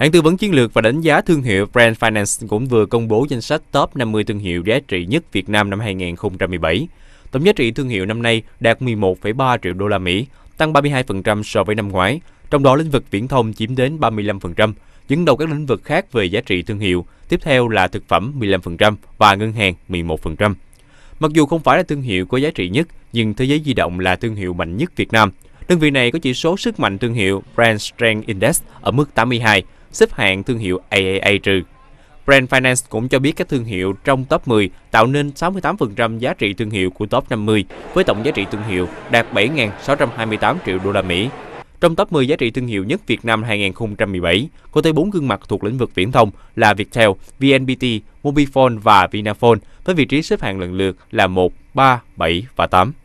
Hãng tư vấn chiến lược và đánh giá thương hiệu Brand Finance cũng vừa công bố danh sách top 50 thương hiệu giá trị nhất Việt Nam năm 2017. Tổng giá trị thương hiệu năm nay đạt 11,3 triệu đô la Mỹ, tăng 32% so với năm ngoái, trong đó lĩnh vực viễn thông chiếm đến 35%, dẫn đầu các lĩnh vực khác về giá trị thương hiệu, tiếp theo là thực phẩm 15% và ngân hàng 11%. Mặc dù không phải là thương hiệu có giá trị nhất, nhưng Thế giới di động là thương hiệu mạnh nhất Việt Nam. Đơn vị này có chỉ số sức mạnh thương hiệu Brand Strength Index ở mức 82, xếp hạng thương hiệu AAA trừ. Brand Finance cũng cho biết các thương hiệu trong top 10 tạo nên 68% giá trị thương hiệu của top 50 với tổng giá trị thương hiệu đạt 7.628 triệu đô la Mỹ. Trong top 10 giá trị thương hiệu nhất Việt Nam 2017, có tới 4 gương mặt thuộc lĩnh vực viễn thông là Viettel, VNPT, Mobifone và Vinaphone với vị trí xếp hạng lần lượt là 1, 3, 7 và 8.